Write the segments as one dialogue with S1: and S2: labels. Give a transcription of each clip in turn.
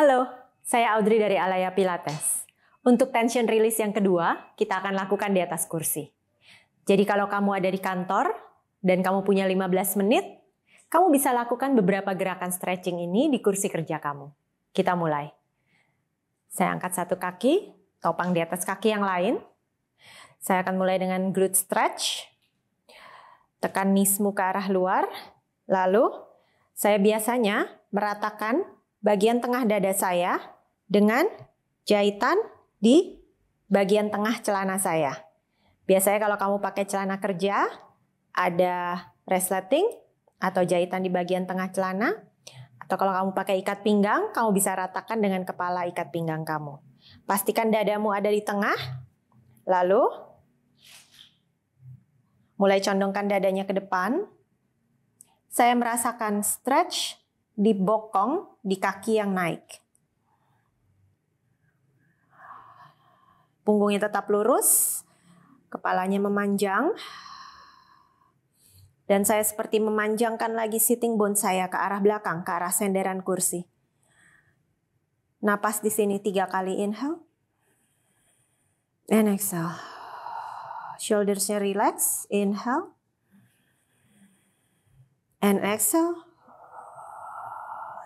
S1: Halo, saya Audrey dari Alaya Pilates. Untuk tension release yang kedua, kita akan lakukan di atas kursi. Jadi kalau kamu ada di kantor dan kamu punya 15 menit, kamu bisa lakukan beberapa gerakan stretching ini di kursi kerja kamu. Kita mulai. Saya angkat satu kaki, topang di atas kaki yang lain. Saya akan mulai dengan glute stretch. Tekan nismu ke arah luar. Lalu, saya biasanya meratakan bagian tengah dada saya dengan jahitan di bagian tengah celana saya. Biasanya kalau kamu pakai celana kerja, ada resleting atau jahitan di bagian tengah celana. Atau kalau kamu pakai ikat pinggang, kamu bisa ratakan dengan kepala ikat pinggang kamu. Pastikan dadamu ada di tengah, lalu mulai condongkan dadanya ke depan. Saya merasakan stretch di bokong, di kaki yang naik. Punggungnya tetap lurus, kepalanya memanjang. Dan saya seperti memanjangkan lagi sitting bone saya ke arah belakang, ke arah senderan kursi. Napas di sini tiga kali inhale. And exhale. Shouldersnya relax. Inhale. And exhale.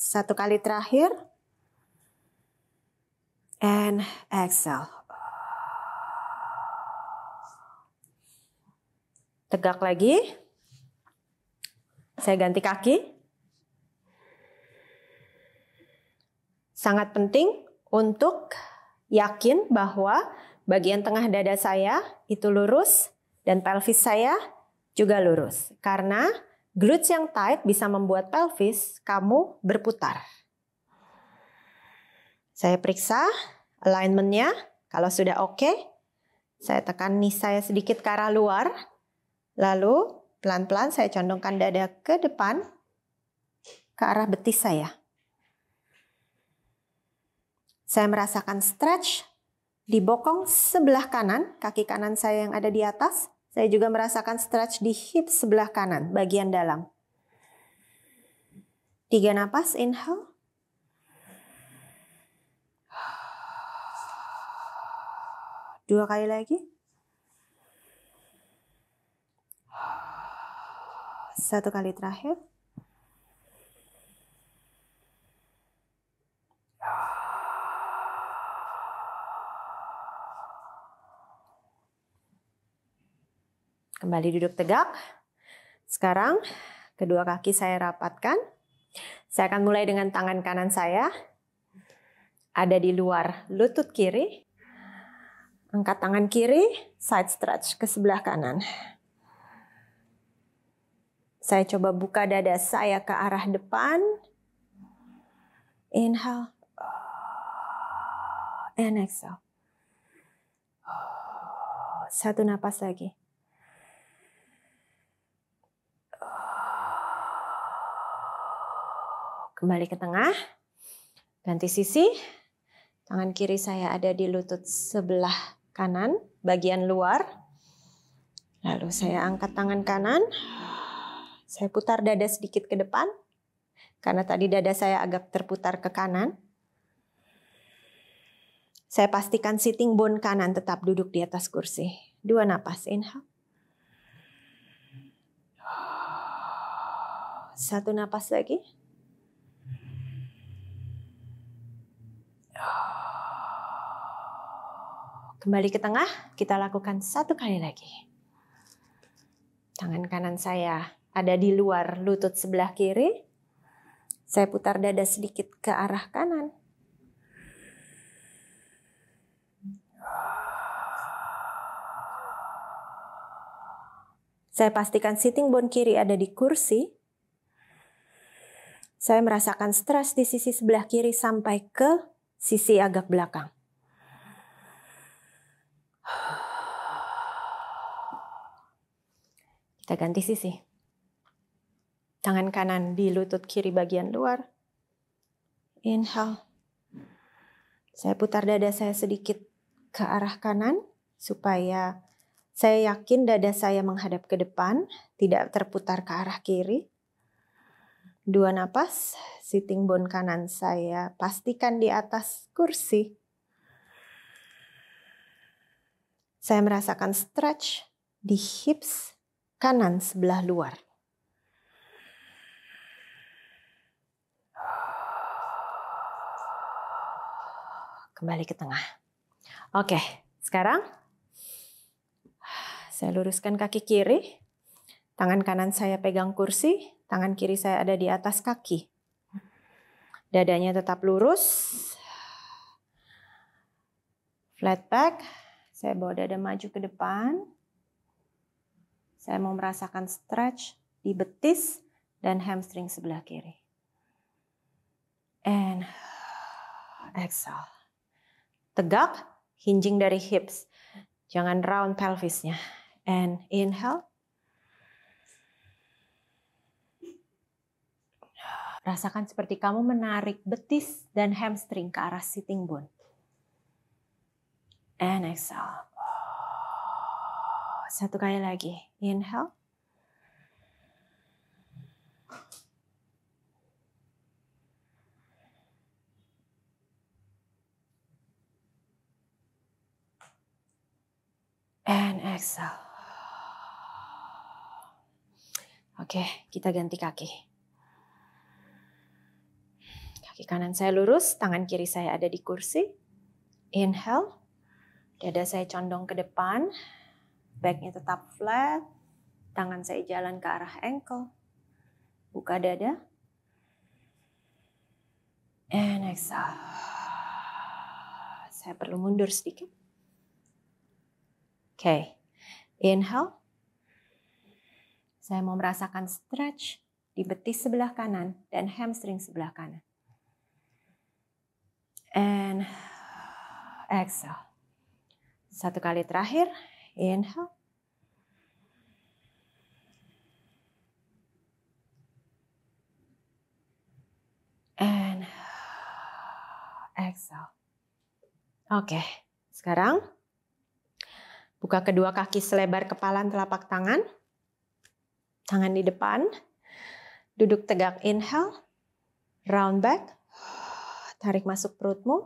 S1: Satu kali terakhir. And exhale. Tegak lagi. Saya ganti kaki. Sangat penting untuk yakin bahwa bagian tengah dada saya itu lurus dan pelvis saya juga lurus. Karena Glutes yang tight bisa membuat pelvis kamu berputar. Saya periksa alignmentnya. Kalau sudah oke, okay, saya tekan nih saya sedikit ke arah luar. Lalu pelan-pelan saya condongkan dada ke depan ke arah betis saya. Saya merasakan stretch di bokong sebelah kanan, kaki kanan saya yang ada di atas, saya juga merasakan stretch di hip sebelah kanan, bagian dalam. Tiga napas, inhale. Dua kali lagi. Satu kali terakhir. Kembali duduk tegak. Sekarang kedua kaki saya rapatkan. Saya akan mulai dengan tangan kanan saya. Ada di luar lutut kiri. Angkat tangan kiri, side stretch ke sebelah kanan. Saya coba buka dada saya ke arah depan. Inhale. And exhale. Satu napas lagi. Kembali ke tengah. Ganti sisi. Tangan kiri saya ada di lutut sebelah kanan, bagian luar. Lalu saya angkat tangan kanan. Saya putar dada sedikit ke depan. Karena tadi dada saya agak terputar ke kanan. Saya pastikan sitting bone kanan tetap duduk di atas kursi. Dua napas, inhale. Satu napas lagi. Kembali ke tengah, kita lakukan satu kali lagi. Tangan kanan saya ada di luar lutut sebelah kiri. Saya putar dada sedikit ke arah kanan. Saya pastikan sitting bone kiri ada di kursi. Saya merasakan stres di sisi sebelah kiri sampai ke sisi agak belakang. Kita ganti sisi. Tangan kanan di lutut kiri bagian luar. Inhale. Saya putar dada saya sedikit ke arah kanan supaya saya yakin dada saya menghadap ke depan, tidak terputar ke arah kiri. Dua napas, sitting bone kanan saya pastikan di atas kursi. Saya merasakan stretch di hips kanan sebelah luar. Kembali ke tengah. Oke, sekarang saya luruskan kaki kiri. Tangan kanan saya pegang kursi, tangan kiri saya ada di atas kaki. Dadanya tetap lurus. Flat back, saya bawa dada maju ke depan. Saya mau merasakan stretch di betis dan hamstring sebelah kiri. And exhale. Tegak, hinging dari hips. Jangan round pelvisnya. And inhale. Rasakan seperti kamu menarik betis dan hamstring ke arah sitting bone. And exhale. Satu kali lagi. Inhale. And exhale. Oke, kita ganti kaki. Kaki kanan saya lurus, tangan kiri saya ada di kursi. Inhale. Dada saya condong ke depan, Backnya tetap flat, tangan saya jalan ke arah ankle. Buka dada. And exhale. Saya perlu mundur sedikit. Oke. Okay. Inhale. Saya mau merasakan stretch di betis sebelah kanan dan hamstring sebelah kanan. And exhale. Satu kali terakhir. Inhale. And exhale. Oke, okay. sekarang buka kedua kaki selebar kepalan telapak tangan. Tangan di depan. Duduk tegak inhale. Round back. Tarik masuk perutmu.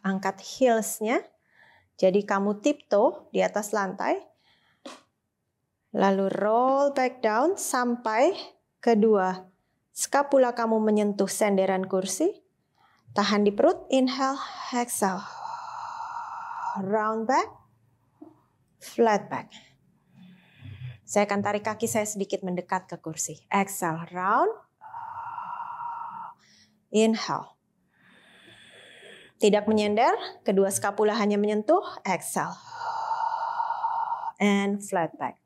S1: Angkat heelsnya. nya jadi kamu tiptoe di atas lantai, lalu roll back down sampai kedua skapula kamu menyentuh senderan kursi. Tahan di perut, inhale, exhale. Round back, flat back. Saya akan tarik kaki saya sedikit mendekat ke kursi. Exhale, round. Inhale. Tidak menyender, kedua skapula hanya menyentuh, exhale. And flat back.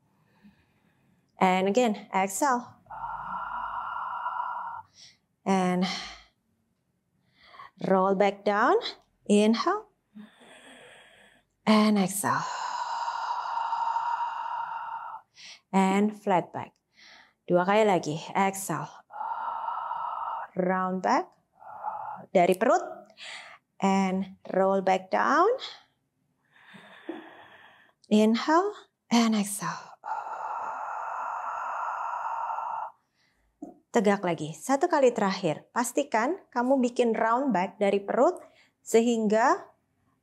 S1: And again, exhale. And roll back down, inhale. And exhale. And flat back. Dua kali lagi, exhale. Round back. Dari perut, and roll back down. Inhale and exhale. Tegak lagi. Satu kali terakhir. Pastikan kamu bikin round back dari perut sehingga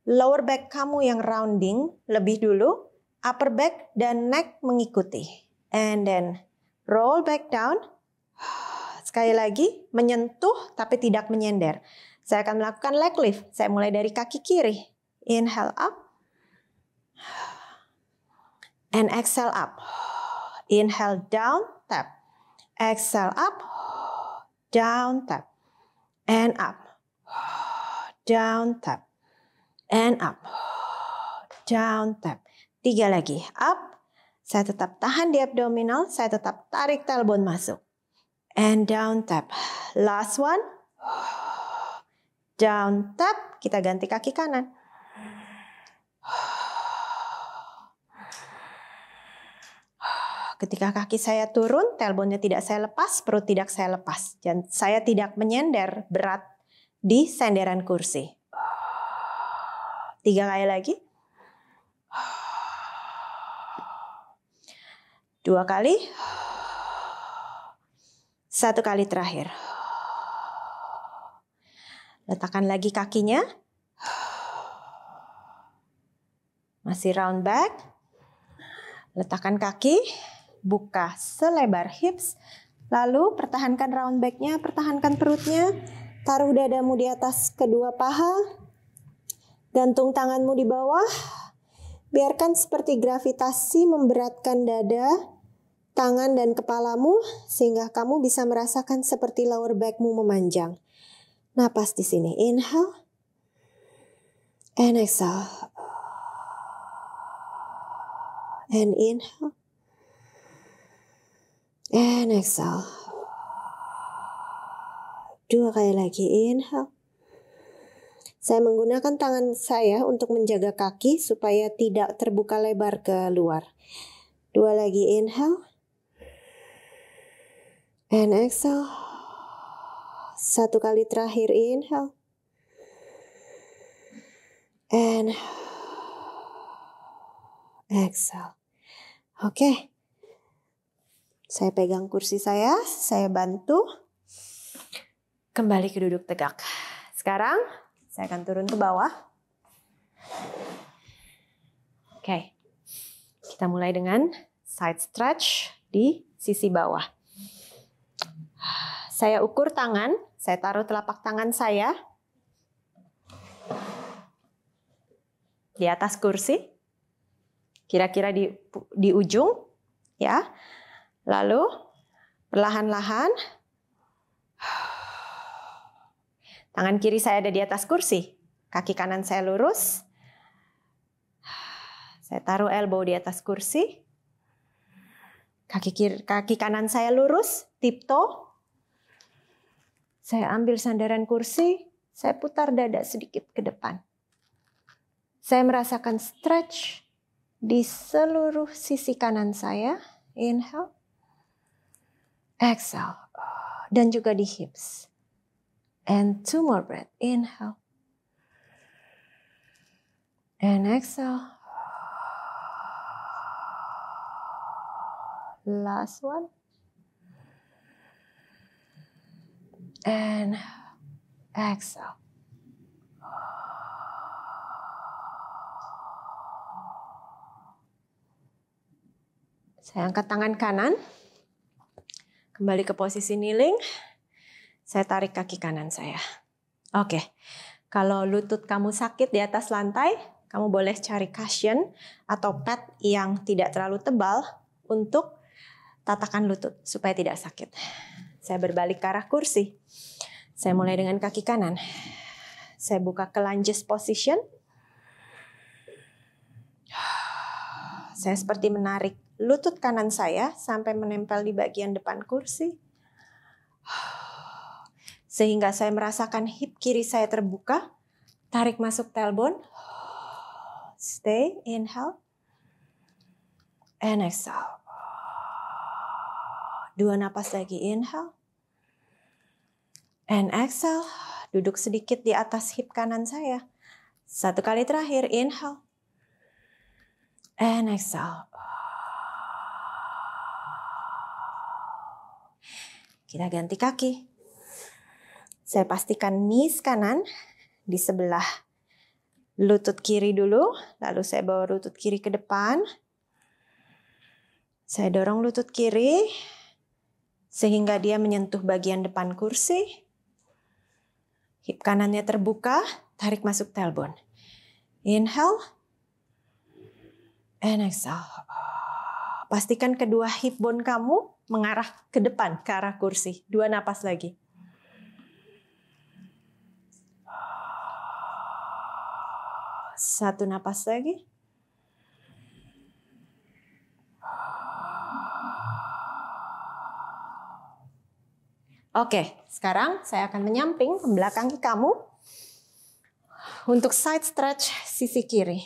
S1: lower back kamu yang rounding lebih dulu, upper back dan neck mengikuti. And then roll back down. Sekali lagi, menyentuh tapi tidak menyender. Saya akan melakukan leg lift. Saya mulai dari kaki kiri. Inhale up. And exhale up. Inhale down, tap. Exhale up. Down, tap. And up. Down, tap. And up. Down, tap. Tiga lagi. Up. Saya tetap tahan di abdominal. Saya tetap tarik tailbone masuk. And down, tap. Last one down, tap, kita ganti kaki kanan. Ketika kaki saya turun, telponnya tidak saya lepas, perut tidak saya lepas. Dan saya tidak menyender berat di senderan kursi. Tiga kali lagi. Dua kali. Satu kali terakhir. Letakkan lagi kakinya. Masih round back. Letakkan kaki. Buka selebar hips. Lalu pertahankan round backnya, pertahankan perutnya. Taruh dadamu di atas kedua paha. Gantung tanganmu di bawah. Biarkan seperti gravitasi memberatkan dada, tangan, dan kepalamu sehingga kamu bisa merasakan seperti lower backmu memanjang. Napas di sini. Inhale. And exhale. And inhale. And exhale. Dua kali lagi. Inhale. Saya menggunakan tangan saya untuk menjaga kaki supaya tidak terbuka lebar ke luar. Dua lagi inhale. And exhale. Satu kali terakhir inhale. And exhale. Oke. Okay. Saya pegang kursi saya, saya bantu. Kembali ke duduk tegak. Sekarang saya akan turun ke bawah. Oke. Okay. Kita mulai dengan side stretch di sisi bawah. Saya ukur tangan saya taruh telapak tangan saya di atas kursi, kira-kira di, di ujung, ya. Lalu perlahan-lahan tangan kiri saya ada di atas kursi, kaki kanan saya lurus. Saya taruh elbow di atas kursi. Kaki kiri, kaki kanan saya lurus, tiptoe saya ambil sandaran kursi, saya putar dada sedikit ke depan. Saya merasakan stretch di seluruh sisi kanan saya. Inhale. Exhale. Dan juga di hips. And two more breath. Inhale. And exhale. Last one. and exhale. Saya angkat tangan kanan. Kembali ke posisi kneeling. Saya tarik kaki kanan saya. Oke. Kalau lutut kamu sakit di atas lantai, kamu boleh cari cushion atau pad yang tidak terlalu tebal untuk tatakan lutut supaya tidak sakit. Saya berbalik ke arah kursi. Saya mulai dengan kaki kanan. Saya buka ke lunges position. Saya seperti menarik lutut kanan saya sampai menempel di bagian depan kursi. Sehingga saya merasakan hip kiri saya terbuka. Tarik masuk tailbone. Stay, inhale. And exhale. Dua napas lagi, inhale. And exhale, duduk sedikit di atas hip kanan saya. Satu kali terakhir, inhale. And exhale. Kita ganti kaki. Saya pastikan knees kanan di sebelah lutut kiri dulu, lalu saya bawa lutut kiri ke depan. Saya dorong lutut kiri, sehingga dia menyentuh bagian depan kursi. Hip kanannya terbuka, tarik masuk tailbone. Inhale, and exhale. Pastikan kedua hip bone kamu mengarah ke depan, ke arah kursi. Dua napas lagi. Satu napas lagi. Oke, sekarang saya akan menyamping ke belakang kamu untuk side stretch sisi kiri.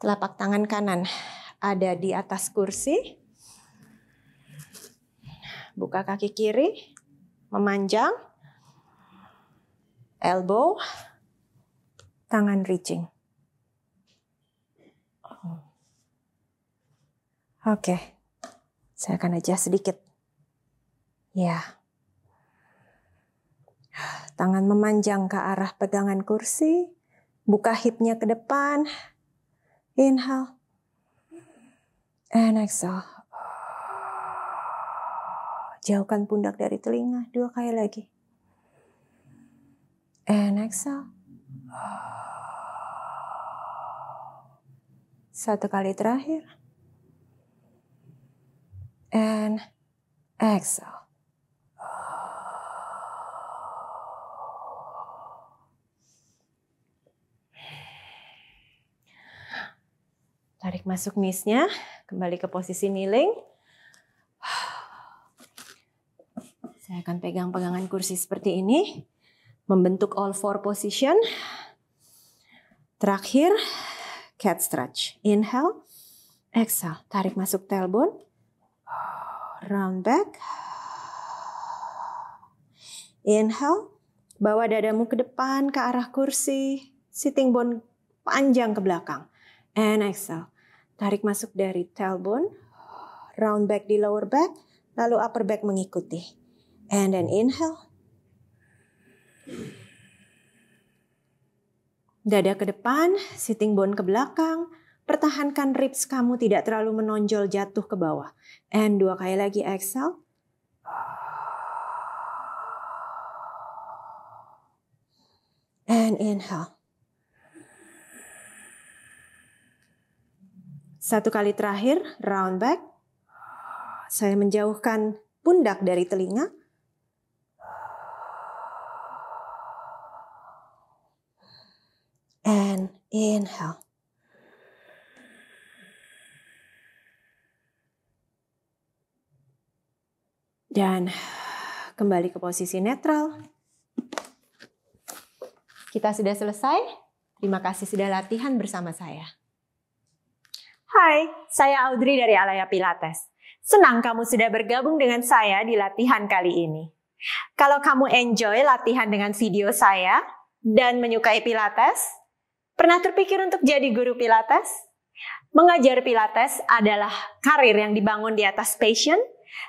S1: Telapak tangan kanan ada di atas kursi. Buka kaki kiri, memanjang, elbow, tangan reaching. Oke, saya akan aja sedikit. Ya. Tangan memanjang ke arah pegangan kursi. Buka hipnya ke depan. Inhale. And exhale. Jauhkan pundak dari telinga. Dua kali lagi. And exhale. Satu kali terakhir. And exhale. Tarik masuk knees-nya, kembali ke posisi kneeling. Saya akan pegang pegangan kursi seperti ini, membentuk all four position. Terakhir, cat stretch. Inhale, exhale. Tarik masuk tailbone. Round back. Inhale, bawa dadamu ke depan ke arah kursi. Sitting bone panjang ke belakang. And exhale. Tarik masuk dari tailbone, round back di lower back, lalu upper back mengikuti. And then inhale. Dada ke depan, sitting bone ke belakang. Pertahankan ribs kamu tidak terlalu menonjol jatuh ke bawah. And dua kali lagi exhale. And inhale. Satu kali terakhir, round back. Saya menjauhkan pundak dari telinga. And inhale. Dan kembali ke posisi netral. Kita sudah selesai. Terima kasih sudah latihan bersama saya. Hai, saya Audrey dari Alaya Pilates. Senang kamu sudah bergabung dengan saya di latihan kali ini. Kalau kamu enjoy latihan dengan video saya dan menyukai Pilates, pernah terpikir untuk jadi guru Pilates? Mengajar Pilates adalah karir yang dibangun di atas passion,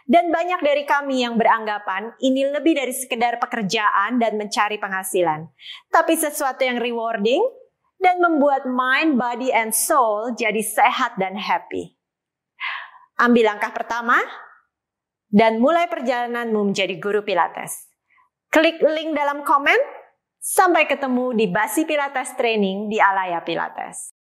S1: dan banyak dari kami yang beranggapan ini lebih dari sekedar pekerjaan dan mencari penghasilan. Tapi sesuatu yang rewarding, dan membuat mind, body, and soul jadi sehat dan happy. Ambil langkah pertama dan mulai perjalananmu menjadi guru Pilates. Klik link dalam komen. Sampai ketemu di Basi Pilates Training di Alaya Pilates.